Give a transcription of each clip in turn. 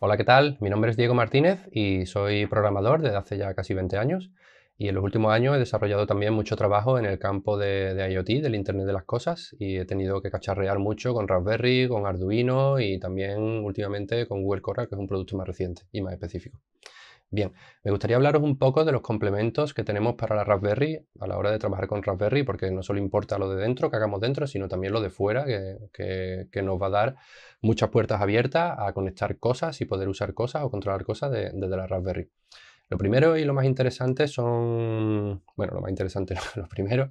Hola, ¿qué tal? Mi nombre es Diego Martínez y soy programador desde hace ya casi 20 años y en los últimos años he desarrollado también mucho trabajo en el campo de, IoT, del Internet de las Cosas y he tenido que cacharrear mucho con Raspberry, con Arduino y también últimamente con Google Core, que es un producto más reciente y más específico. Bien, me gustaría hablaros un poco de los complementos que tenemos para la Raspberry a la hora de trabajar con Raspberry, porque no solo importa lo de dentro, que hagamos dentro, sino también lo de fuera, que, nos va a dar muchas puertas abiertas a conectar cosas y poder usar cosas o controlar cosas desde la Raspberry. Lo primero y lo más interesante son, bueno, lo más interesante, lo primero,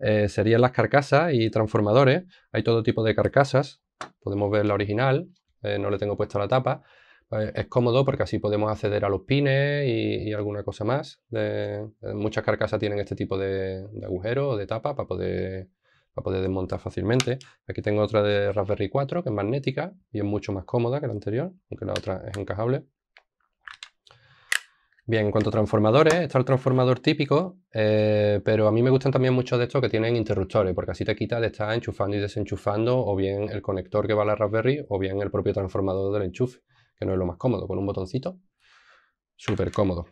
eh, serían las carcasas y transformadores. Hay todo tipo de carcasas, podemos ver la original, eh, no le tengo puesto la tapa, pues, es cómodo porque así podemos acceder a los pines y, alguna cosa más. Eh, muchas carcasas tienen este tipo de, agujero o de tapa para poder, poder desmontar fácilmente. Aquí tengo otra de Raspberry 4 que es magnética y es mucho más cómoda que la anterior, aunque la otra es encajable. Bien, en cuanto a transformadores, está el transformador típico, eh, pero a mí me gustan también muchos de estos que tienen interruptores, porque así te quita de estar enchufando y desenchufando o bien el conector que va a la Raspberry o bien el propio transformador del enchufe que no es lo más cómodo, con un botoncito. Súper cómodo.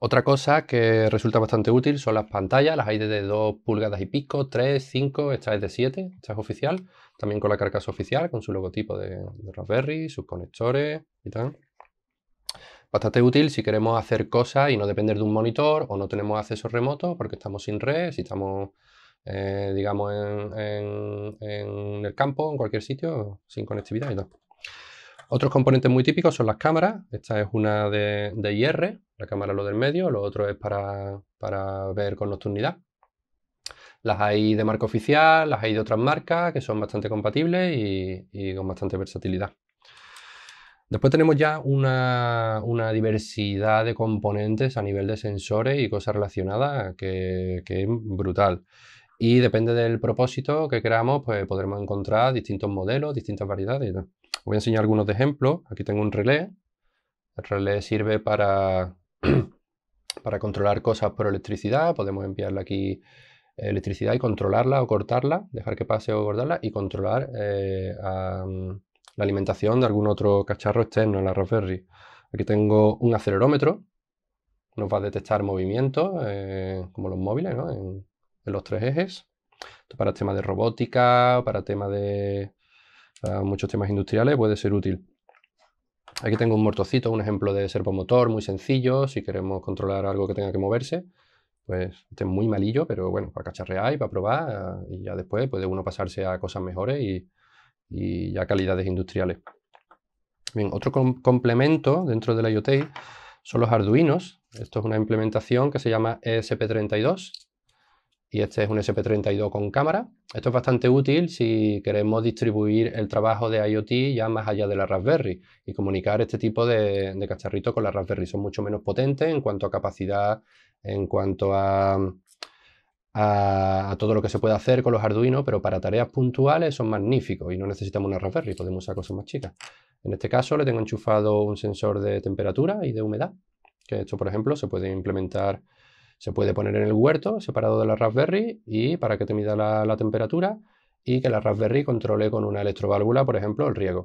Otra cosa que resulta bastante útil son las pantallas, las hay de 2 pulgadas y pico, 3, 5, esta es de 7, esta es oficial, también con la carcasa oficial, con su logotipo de, Raspberry, sus conectores y tal. Bastante útil si queremos hacer cosas y no depender de un monitor o no tenemos acceso remoto porque estamos sin red, si estamos, eh, digamos, en, en el campo, en cualquier sitio, sin conectividad y tal. Otros componentes muy típicos son las cámaras. Esta es una de, IR, la cámara lo del medio, lo otro es para, ver con nocturnidad. Las hay de marca oficial, las hay de otras marcas que son bastante compatibles y, con bastante versatilidad. Después tenemos ya una, diversidad de componentes a nivel de sensores y cosas relacionadas que, es brutal. Y depende del propósito que creamos, pues podremos encontrar distintos modelos, distintas variedades. tal voy a enseñar algunos de ejemplos. Aquí tengo un relé. El relé sirve para, para controlar cosas por electricidad. Podemos enviarle aquí eh, electricidad y controlarla o cortarla, dejar que pase o guardarla y controlar eh, mm, la alimentación de algún otro cacharro externo en la Raspberry. Aquí tengo un acelerómetro, nos va a detectar movimientos, eh, como los móviles, en, los tres ejes. Esto para temas de robótica, para tema de para muchos temas industriales puede ser útil. Aquí tengo un mortocito, un ejemplo de servomotor muy sencillo, si queremos controlar algo que tenga que moverse, pues este es muy malillo, pero bueno, para cacharrear y para probar, y ya después puede uno pasarse a cosas mejores y, ya calidades industriales. Bien, otro complemento dentro del IoT son los Arduinos. Esto es una implementación que se llama ESP32 y este es un SP32 con cámara. Esto es bastante útil si queremos distribuir el trabajo de IoT ya más allá de la Raspberry y comunicar este tipo de, cacharritos con la Raspberry. Son mucho menos potentes en cuanto a capacidad, en cuanto a, todo lo que se puede hacer con los Arduino, pero para tareas puntuales son magníficos y no necesitamos una Raspberry, podemos usar cosas más chicas. En este caso le tengo enchufado un sensor de temperatura y de humedad, que esto por ejemplo se puede implementar se puede poner en el huerto, separado de la Raspberry, y para que te mida la, temperatura y que la Raspberry controle con una electroválvula, por ejemplo, el riego.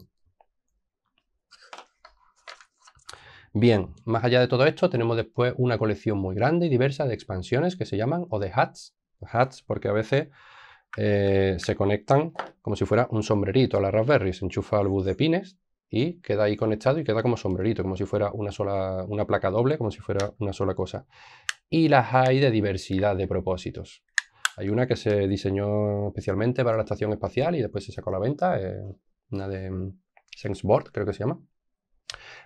Bien, más allá de todo esto, tenemos después una colección muy grande y diversa de expansiones que se llaman o de hats. Hats porque a veces eh, se conectan como si fuera un sombrerito a la Raspberry. Se enchufa al bus de pines y queda ahí conectado y queda como sombrerito, como si fuera una sola, una placa doble, como si fuera una sola cosa y las hay de diversidad de propósitos. Hay una que se diseñó especialmente para la estación espacial y después se sacó a la venta, eh, una de mm, Senseboard, creo que se llama.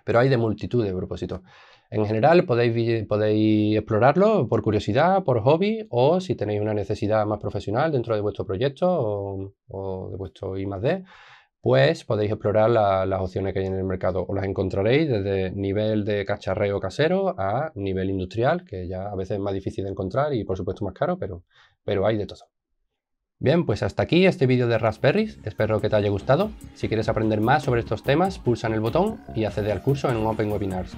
Pero hay de multitud de propósitos. En general podéis, podéis explorarlo por curiosidad, por hobby o si tenéis una necesidad más profesional dentro de vuestro proyecto o, o de vuestro I+.D., pues podéis explorar las opciones que hay en el mercado. O las encontraréis desde nivel de cacharreo casero a nivel industrial, que ya a veces es más difícil de encontrar y por supuesto más caro, pero, pero hay de todo. Bien, pues hasta aquí este vídeo de Raspberries, espero que te haya gustado. Si quieres aprender más sobre estos temas, pulsa en el botón y accede al curso en un Open Webinars.